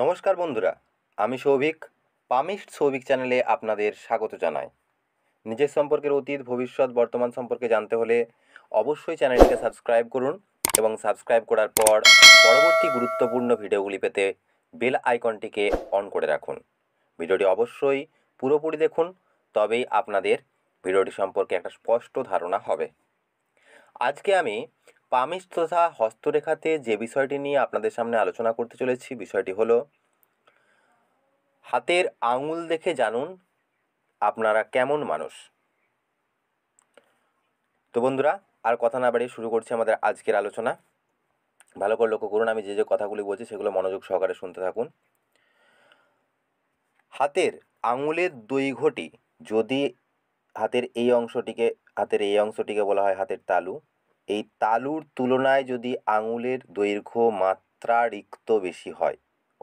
নমস্কার বন্ধুরা আমি সৌভিক পামিস্ট সৌভিক চ্যানেলে আপনাদের স্বাগত জানাই নিজের সম্পর্কের অতীত ভবিষ্যৎ বর্তমান সম্পর্কে জানতে হলে অবশ্যই চ্যানেলটিকে সাবস্ক্রাইব করুন এবং সাবস্ক্রাইব করার পর পরবর্তী গুরুত্বপূর্ণ ভিডিওগুলি পেতে বেল আইকনটিকে অন করে রাখুন ভিডিওটি অবশ্যই পুরোপুরি দেখুন তবেই আপনাদের ভিডিওটি সম্পর্কে একটা স্পষ্ট ধারণা হবে আজকে আমি পামিজ তথা হস্তরেখাতে যে বিষয়টি নিয়ে আপনাদের সামনে আলোচনা করতে চলেছি বিষয়টি হলো হাতের আঙুল দেখে জানুন আপনারা কেমন মানুষ তো বন্ধুরা আর কথা না বাড়িয়ে শুরু করছি আমাদের আজকের আলোচনা ভালো করে লক্ষ্য করুন আমি যে যে কথাগুলি বলছি সেগুলো মনোযোগ সহকারে শুনতে থাকুন হাতের আঙুলের ঘটি যদি হাতের এই অংশটিকে হাতের এই অংশটিকে বলা হয় হাতের তালু এই তালুর তুলনায় যদি আঙুলের দৈর্ঘ্য রিক্ত বেশি হয়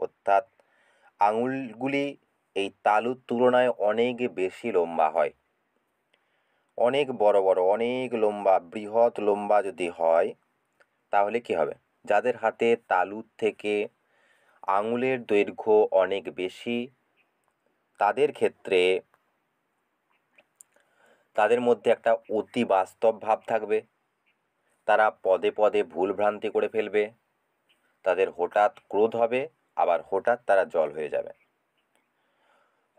অর্থাৎ আঙুলগুলি এই তালুর তুলনায় অনেক বেশি লম্বা হয় অনেক বড় বড় অনেক লম্বা বৃহৎ লম্বা যদি হয় তাহলে কি হবে যাদের হাতে তালুর থেকে আঙুলের দৈর্ঘ্য অনেক বেশি তাদের ক্ষেত্রে তাদের মধ্যে একটা অতি বাস্তব ভাব থাকবে তারা পদে পদে ভুলভ্রান্তি করে ফেলবে তাদের হঠাৎ ক্রোধ হবে আবার হঠাৎ তারা জল হয়ে যাবে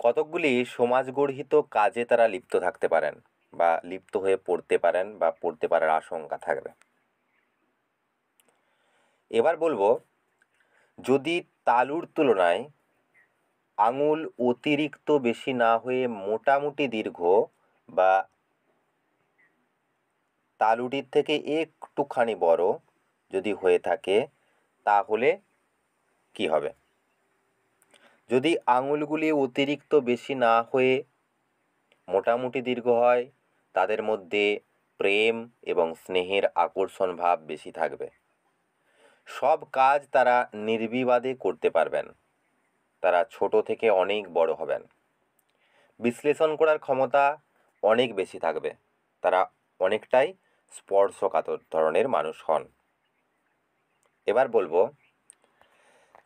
কতকগুলি সমাজ গর্হিত কাজে তারা লিপ্ত থাকতে পারেন বা লিপ্ত হয়ে পড়তে পারেন বা পড়তে পারার আশঙ্কা থাকবে এবার বলবো যদি তালুর তুলনায় আঙুল অতিরিক্ত বেশি না হয়ে মোটামুটি দীর্ঘ বা তালুটির থেকে একটুখানি বড় যদি হয়ে থাকে তাহলে কি হবে যদি আঙুলগুলি অতিরিক্ত বেশি না হয়ে মোটামুটি দীর্ঘ হয় তাদের মধ্যে প্রেম এবং স্নেহের আকর্ষণ ভাব বেশি থাকবে সব কাজ তারা নির্বিবাদে করতে পারবেন তারা ছোট থেকে অনেক বড় হবেন বিশ্লেষণ করার ক্ষমতা অনেক বেশি থাকবে তারা অনেকটাই স্পর্শকাতর ধরনের মানুষ হন এবার বলবো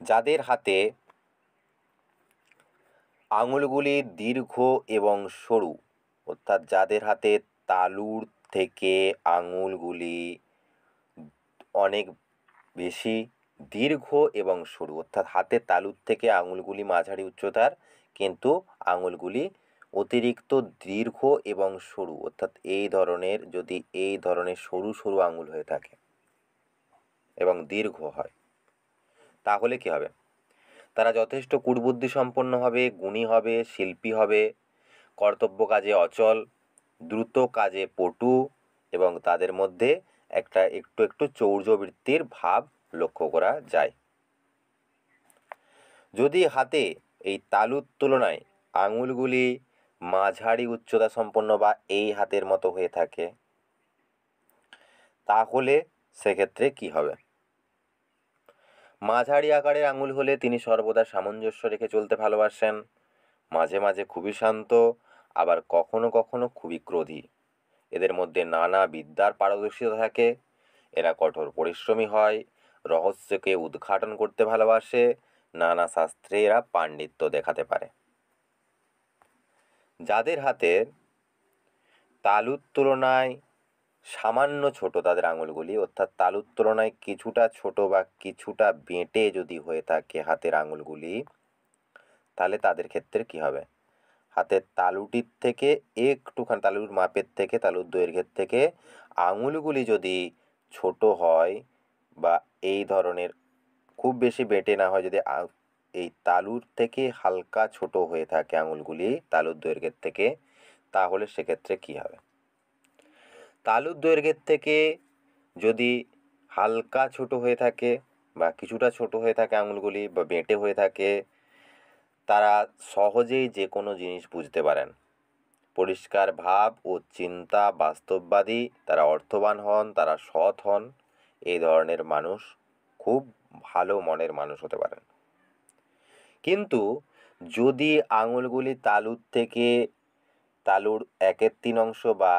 যাদের হাতে আঙুলগুলি দীর্ঘ এবং সরু অর্থাৎ যাদের হাতে তালুর থেকে আঙুলগুলি অনেক বেশি দীর্ঘ এবং সরু অর্থাৎ হাতের তালুর থেকে আঙুলগুলি মাঝারি উচ্চতার কিন্তু আঙুলগুলি অতিরিক্ত দীর্ঘ এবং সরু অর্থাৎ এই ধরনের যদি এই ধরনের সরু সরু আঙুল হয়ে থাকে এবং দীর্ঘ হয় তাহলে কি হবে তারা যথেষ্ট কুটবুদ্ধি সম্পন্ন হবে গুণী হবে শিল্পী হবে কর্তব্য কাজে অচল দ্রুত কাজে পটু এবং তাদের মধ্যে একটা একটু একটু চৌর্যবৃত্তির ভাব লক্ষ্য করা যায় যদি হাতে এই তালুর তুলনায় আঙুলগুলি মাঝারি উচ্চতা সম্পন্ন বা এই হাতের মতো হয়ে থাকে তাহলে সেক্ষেত্রে কি হবে মাঝারি আকারের আঙুল হলে তিনি সর্বদা সামঞ্জস্য রেখে চলতে ভালোবাসেন মাঝে মাঝে খুবই শান্ত আবার কখনো কখনো খুবই ক্রোধী এদের মধ্যে নানা বিদ্যার পারদর্শিতা থাকে এরা কঠোর পরিশ্রমী হয় রহস্যকে উদ্ঘাটন করতে ভালোবাসে নানা শাস্ত্রে এরা পাণ্ডিত্য দেখাতে পারে যাদের হাতের তালুর তুলনায় সামান্য ছোট তাদের আঙুলগুলি অর্থাৎ তালুর তুলনায় কিছুটা ছোট বা কিছুটা বেঁটে যদি হয়ে থাকে হাতের আঙুলগুলি তাহলে তাদের ক্ষেত্রে কি হবে হাতের তালুটির থেকে একটুখানি তালুর মাপের থেকে তালুর দৈর্ঘ্যের থেকে আঙুলগুলি যদি ছোট হয় বা এই ধরনের খুব বেশি বেঁটে না হয় যদি এই তালুর থেকে হালকা ছোট হয়ে থাকে আঙুলগুলি তালুর দৈর্ঘ্যের থেকে তাহলে সেক্ষেত্রে কী হবে তালুর দৈর্ঘ্যের থেকে যদি হালকা ছোট হয়ে থাকে বা কিছুটা ছোট হয়ে থাকে আঙুলগুলি বা বেঁটে হয়ে থাকে তারা সহজেই যে কোনো জিনিস বুঝতে পারেন পরিষ্কার ভাব ও চিন্তা বাস্তববাদী তারা অর্থবান হন তারা সৎ হন এই ধরনের মানুষ খুব ভালো মনের মানুষ হতে পারেন কিন্তু যদি আঙুলগুলি তালুর থেকে তালুর একের তিন অংশ বা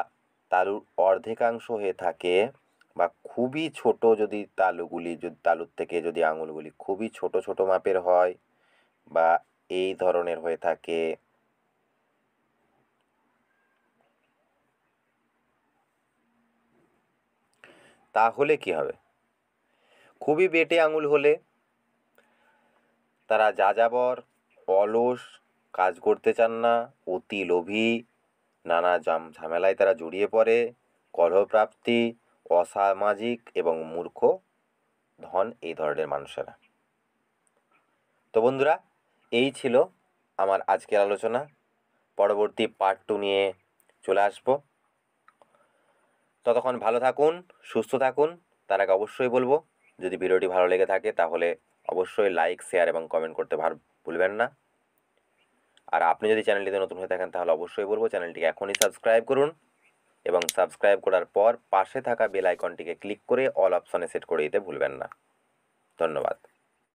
তালুর অর্ধেকাংশ হয়ে থাকে বা খুবই ছোট যদি তালুগুলি যদি তালুর থেকে যদি আঙুলগুলি খুবই ছোট ছোট মাপের হয় বা এই ধরনের হয়ে থাকে তাহলে কি হবে খুবই বেটে আঙুল হলে তারা যাযাবর অলস কাজ করতে চান না অতি লোভী নানা জাম ঝামেলায় তারা জড়িয়ে পড়ে কলহপ্রাপ্তি অসামাজিক এবং মূর্খ ধন এই ধরনের মানুষেরা তো বন্ধুরা এই ছিল আমার আজকের আলোচনা পরবর্তী পার্ট টু নিয়ে চলে আসব ততক্ষণ ভালো থাকুন সুস্থ থাকুন তার আগে অবশ্যই বলবো যদি ভিডিওটি ভালো লেগে থাকে তাহলে অবশ্যই লাইক শেয়ার এবং কমেন্ট করতে ভার ভুলবেন না আর আপনি যদি চ্যানেলটিতে নতুন হয়ে থাকেন তাহলে অবশ্যই বলবো চ্যানেলটিকে এখনই সাবস্ক্রাইব করুন এবং সাবস্ক্রাইব করার পর পাশে থাকা বেল আইকনটিকে ক্লিক করে অল অপশানে সেট করে দিতে ভুলবেন না ধন্যবাদ